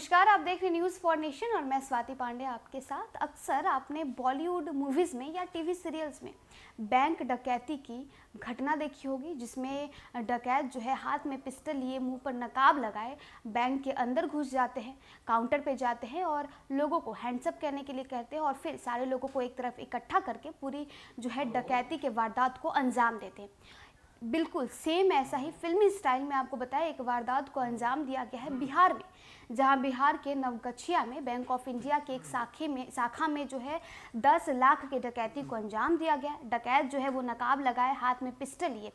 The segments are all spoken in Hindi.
नमस्कार आप देख रहे न्यूज़ फॉर नेशन और मैं स्वाति पांडे आपके साथ अक्सर आपने बॉलीवुड मूवीज़ में या टीवी सीरियल्स में बैंक डकैती की घटना देखी होगी जिसमें डकैत जो है हाथ में पिस्टल लिए मुंह पर नकाब लगाए बैंक के अंदर घुस जाते हैं काउंटर पे जाते हैं और लोगों को हैंड्सअप कहने के लिए कहते हैं और फिर सारे लोगों को एक तरफ इकट्ठा करके पूरी जो है डकैती के वारदात को अंजाम देते हैं बिल्कुल सेम ऐसा ही फिल्मी स्टाइल में आपको बताया एक वारदात को अंजाम दिया गया है बिहार में जहां बिहार के नवगछिया में बैंक ऑफ इंडिया के एक शाखे में शाखा में जो है दस लाख के डकैती को अंजाम दिया गया डकैत जो है वो नकाब लगाए हाथ में पिस्टल लिए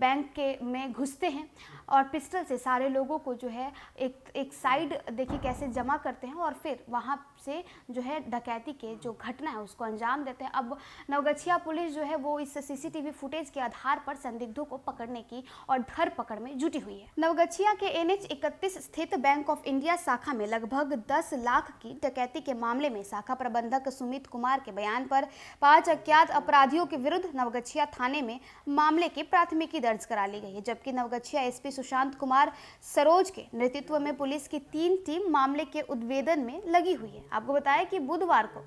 बैंक के में घुसते हैं और पिस्टल से सारे लोगों को जो है एक एक साइड देखिए कैसे जमा करते हैं और फिर वहाँ से जो है डकैती के जो घटना है उसको अंजाम देते हैं अब नवगछिया पुलिस जो है वो इस सीसीटीवी फुटेज के आधार पर संदिग्ध अपराधियों को पकड़ने की और धर पकड़ में जुटी हुई है नवगछिया के एन इकतीस स्थित बैंक ऑफ इंडिया शाखा में लगभग दस लाख की डकैती के मामले में शाखा प्रबंधक सुमित कुमार के बयान पर पांच अज्ञात अपराधियों के विरुद्ध नवगछिया थाने में मामले की प्राथमिकी दर्ज करा ली गई है जबकि नवगछिया एस सुशांत कुमार सरोज के नेतृत्व में पुलिस की तीन टीम मामले के उद्वेदन में लगी हुई है आपको बताया कि बुधवार को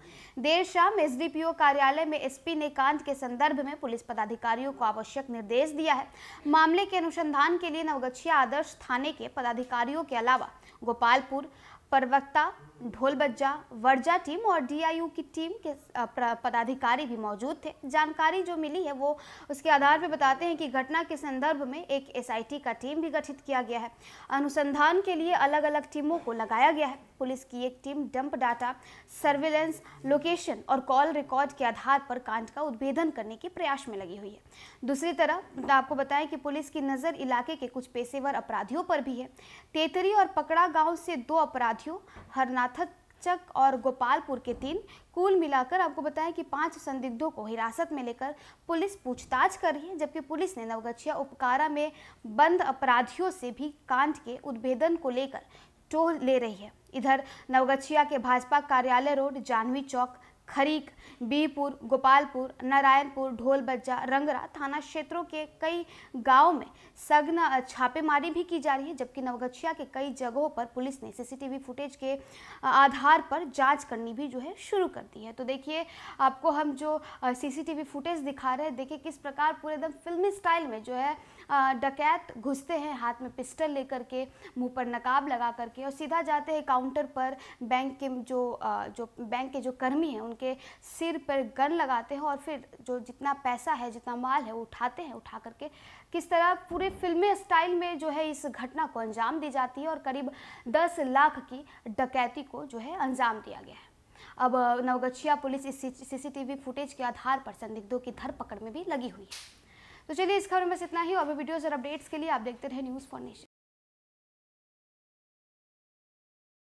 देर शाम एस कार्यालय में एसपी ने कांड के संदर्भ में पुलिस पदाधिकारियों को आवश्यक निर्देश दिए दिया है मामले के अनुसंधान के लिए नवगछिया आदर्श थाने के पदाधिकारियों के अलावा गोपालपुर प्रवक्ता ढोल बज्जा वर्जा टीम और डीआईयू की टीम के पदाधिकारी भी मौजूद थे जानकारी जो मिली है वो उसके आधार पर बताते हैं कि घटना के संदर्भ में एक एसआईटी का टीम भी गठित किया गया है अनुसंधान के लिए अलग अलग टीमों को लगाया गया है पुलिस की एक team dump data surveillance location और कॉल रिकॉर्ड के आधार पर कांड का उद्भेदन करने के प्रयास में लगी हुई है दूसरी तरफ आपको बताएं कि पुलिस की नज़र इलाके के कुछ पेशेवर अपराधियों पर भी है तेतरी और पकड़ा गांव से दो अपराधियों हरना नाथक चक और गोपालपुर के तीन कुल मिलाकर आपको बताएं कि पांच संदिग्धों को हिरासत में लेकर पुलिस पूछताछ कर रही है जबकि पुलिस ने नवगछिया उपकारा में बंद अपराधियों से भी कांड के उद्भेदन को लेकर टोल ले रही है इधर नवगछिया के भाजपा कार्यालय रोड जानवी चौक खरीक बीपुर गोपालपुर नारायणपुर ढोलबज्जा रंगरा थाना क्षेत्रों के कई गांवों में सघन छापेमारी भी की जा रही है जबकि नवगछिया के कई जगहों पर पुलिस ने सीसीटीवी फुटेज के आधार पर जांच करनी भी जो है शुरू कर दी है तो देखिए आपको हम जो सीसीटीवी फुटेज दिखा रहे हैं देखिए किस प्रकार पूरे एकदम फिल्मी स्टाइल में जो है डकैत घुसते हैं हाथ में पिस्टल लेकर के मुँह पर नकाब लगा करके और सीधा जाते हैं काउंटर पर बैंक के जो जो बैंक के जो कर्मी हैं उन उनके सिर पर गन लगाते हैं और फिर जो जितना पैसा है जितना माल है वो उठाते हैं उठा करके किस तरह पूरे फिल्मी स्टाइल में जो है इस घटना को अंजाम दी जाती है और करीब दस लाख की डकैती को जो है अंजाम दिया गया है अब नवगछिया पुलिस इस सीसीटीवी फुटेज के आधार पर संदिग्धों की धरपकड़ में भी लगी हुई है तो चलिए इस खबर में बस इतना ही और भी वीडियोस और अपडेट्स के लिए आप देखते रहे न्यूज़ फॉर नेशन